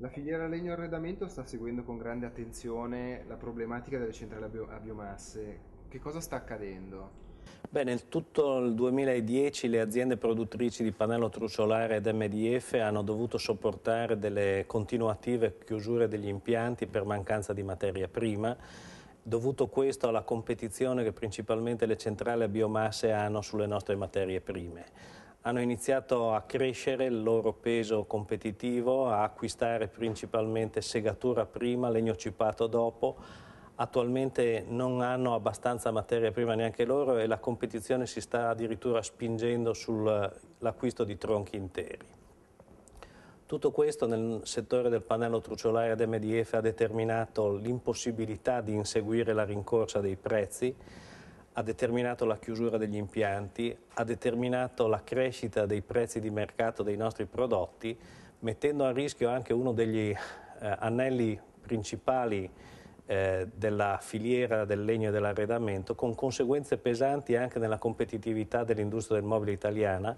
La filiera legno-arredamento sta seguendo con grande attenzione la problematica delle centrali a, bio- a biomasse. Che cosa sta accadendo? Beh, nel tutto il 2010 le aziende produttrici di pannello truciolare ed MDF hanno dovuto sopportare delle continuative chiusure degli impianti per mancanza di materia prima, dovuto questo alla competizione che principalmente le centrali a biomasse hanno sulle nostre materie prime hanno iniziato a crescere il loro peso competitivo, a acquistare principalmente segatura prima, legno cipato dopo. Attualmente non hanno abbastanza materia prima neanche loro e la competizione si sta addirittura spingendo sull'acquisto di tronchi interi. Tutto questo nel settore del pannello truciolare ad MDF ha determinato l'impossibilità di inseguire la rincorsa dei prezzi ha determinato la chiusura degli impianti, ha determinato la crescita dei prezzi di mercato dei nostri prodotti, mettendo a rischio anche uno degli eh, anelli principali eh, della filiera del legno e dell'arredamento, con conseguenze pesanti anche nella competitività dell'industria del mobile italiana,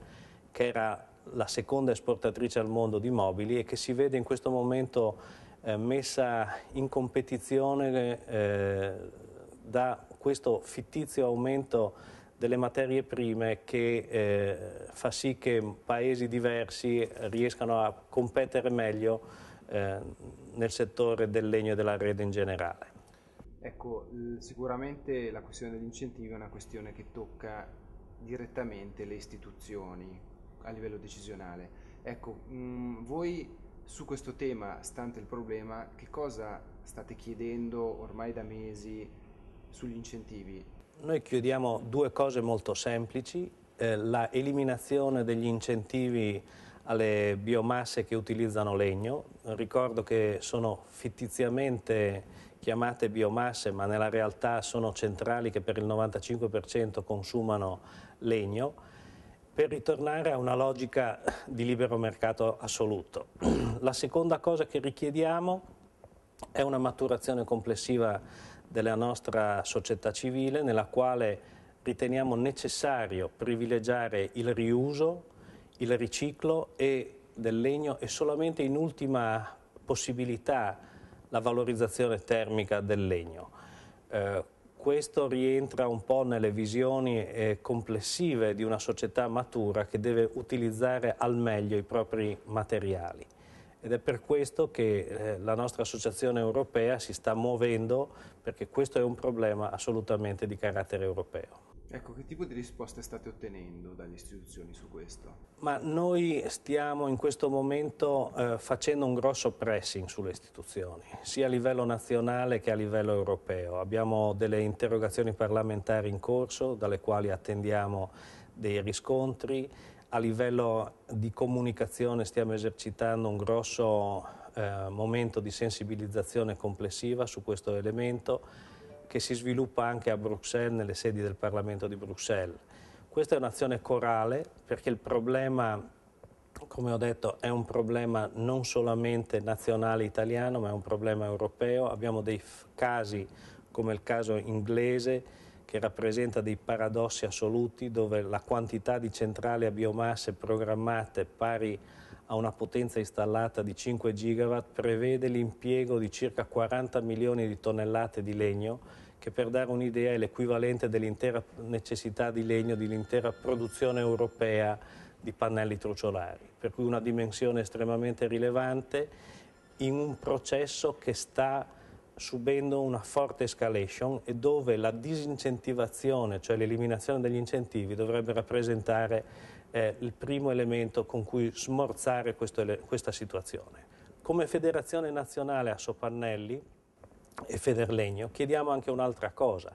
che era la seconda esportatrice al mondo di mobili e che si vede in questo momento eh, messa in competizione eh, da questo fittizio aumento delle materie prime che eh, fa sì che paesi diversi riescano a competere meglio eh, nel settore del legno e della rete in generale. Ecco, sicuramente la questione degli incentivi è una questione che tocca direttamente le istituzioni a livello decisionale. Ecco, mh, mm, voi su questo tema, stante il problema, che cosa state chiedendo ormai da mesi sugli incentivi? Noi chiediamo due cose molto semplici, eh, la eliminazione degli incentivi alle biomasse che utilizzano legno, ricordo che sono fittiziamente chiamate biomasse ma nella realtà sono centrali che per il 95% consumano legno, per ritornare a una logica di libero mercato assoluto. La seconda cosa che richiediamo è una maturazione complessiva della nostra società civile nella quale riteniamo necessario privilegiare il riuso, il riciclo e del legno e solamente in ultima possibilità la valorizzazione termica del legno. Eh, questo rientra un po' nelle visioni eh, complessive di una società matura che deve utilizzare al meglio i propri materiali ed è per questo che eh, la nostra associazione europea si sta muovendo perché questo è un problema assolutamente di carattere europeo. Ecco, che tipo di risposte state ottenendo dalle istituzioni su questo? Ma noi stiamo in questo momento eh, facendo un grosso pressing sulle istituzioni, sia a livello nazionale che a livello europeo. Abbiamo delle interrogazioni parlamentari in corso, dalle quali attendiamo dei riscontri a livello di comunicazione stiamo esercitando un grosso eh, momento di sensibilizzazione complessiva su questo elemento che si sviluppa anche a Bruxelles, nelle sedi del Parlamento di Bruxelles. Questa è un'azione corale perché il problema come ho detto, è un problema non solamente nazionale italiano, ma è un problema europeo. Abbiamo dei casi come il caso inglese che rappresenta dei paradossi assoluti dove la quantità di centrali a biomasse programmate pari a una potenza installata di 5 gigawatt prevede l'impiego di circa 40 milioni di tonnellate di legno che per dare un'idea è l'equivalente dell'intera necessità di legno dell'intera produzione europea di pannelli truciolari, per cui una dimensione estremamente rilevante in un processo che sta subendo una forte escalation e dove la disincentivazione, cioè l'eliminazione degli incentivi, dovrebbe rappresentare eh, il primo elemento con cui smorzare questo, questa situazione. Come Federazione Nazionale a Sopannelli e Federlegno chiediamo anche un'altra cosa.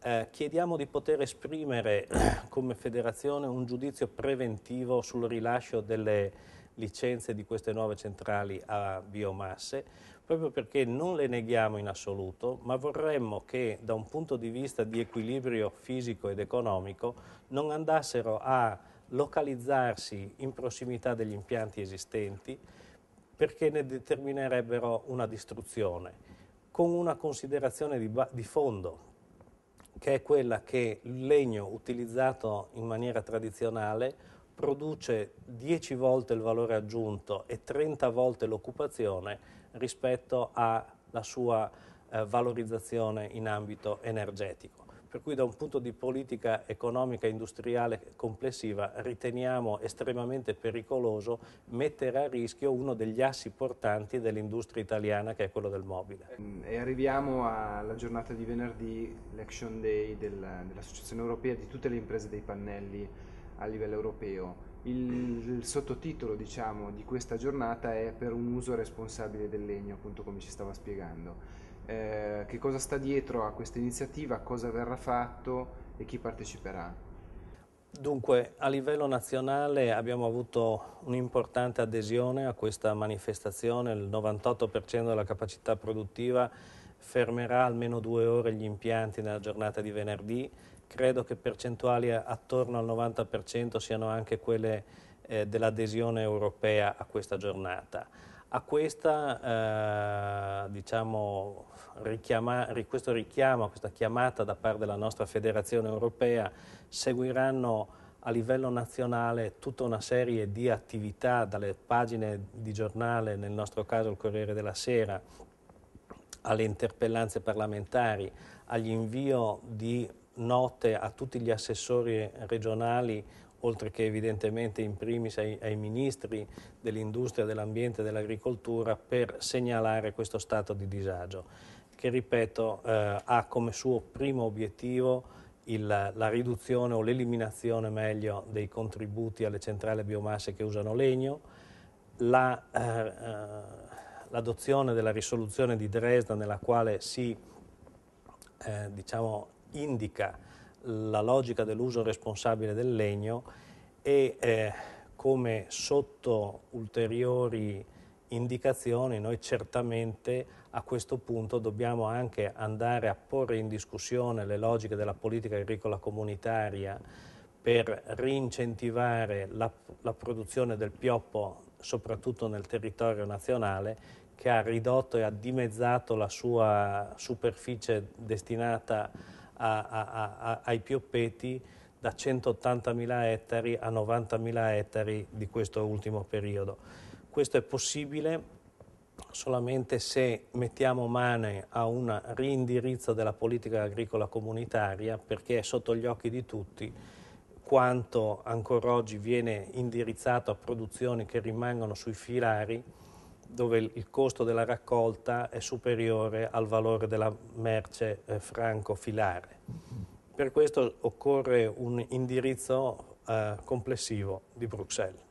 Eh, chiediamo di poter esprimere come federazione un giudizio preventivo sul rilascio delle, licenze di queste nuove centrali a biomasse, proprio perché non le neghiamo in assoluto, ma vorremmo che da un punto di vista di equilibrio fisico ed economico non andassero a localizzarsi in prossimità degli impianti esistenti perché ne determinerebbero una distruzione, con una considerazione di, di fondo, che è quella che il legno utilizzato in maniera tradizionale produce 10 volte il valore aggiunto e 30 volte l'occupazione rispetto alla sua eh, valorizzazione in ambito energetico. Per cui da un punto di politica economica e industriale complessiva riteniamo estremamente pericoloso mettere a rischio uno degli assi portanti dell'industria italiana che è quello del mobile. E arriviamo alla giornata di venerdì, l'Action Day dell'Associazione Europea di tutte le imprese dei pannelli a livello europeo. Il, il, sottotitolo diciamo, di questa giornata è per un uso responsabile del legno, appunto come ci stava spiegando. Eh, che cosa sta dietro a questa iniziativa, cosa verrà fatto e chi parteciperà? Dunque, a livello nazionale abbiamo avuto un'importante adesione a questa manifestazione, il 98% della capacità produttiva fermerà almeno due ore gli impianti nella giornata di venerdì. Credo che percentuali attorno al 90% siano anche quelle eh, dell'adesione europea a questa giornata. A questa, eh, diciamo, richiama, questo richiamo, a questa chiamata da parte della nostra federazione europea seguiranno a livello nazionale tutta una serie di attività dalle pagine di giornale, nel nostro caso il Corriere della Sera, alle interpellanze parlamentari, all'invio di note a tutti gli assessori regionali oltre che evidentemente in primis ai, ai ministri dell'industria, dell'ambiente e dell'agricoltura per segnalare questo stato di disagio che ripeto eh, ha come suo primo obiettivo il, la riduzione o l'eliminazione meglio dei contributi alle centrali biomasse che usano legno, la eh, eh l'adozione della risoluzione di Dresda nella quale si eh, diciamo, indica la logica dell'uso responsabile del legno e eh, come sotto ulteriori indicazioni noi certamente a questo punto dobbiamo anche andare a porre in discussione le logiche della politica agricola comunitaria per rincentivare la, la produzione del pioppo soprattutto nel territorio nazionale, che ha ridotto e ha dimezzato la sua superficie destinata a, a, a, ai pioppeti da 180.000 ettari a 90.000 ettari di questo ultimo periodo. Questo è possibile solamente se mettiamo mano a un rindirizzo della politica agricola comunitaria perché è sotto gli occhi di tutti quanto ancora oggi viene indirizzato a produzioni che rimangono sui filari, dove il costo della raccolta è superiore al valore della merce eh, franco-filare. Per questo occorre un indirizzo eh, complessivo di Bruxelles.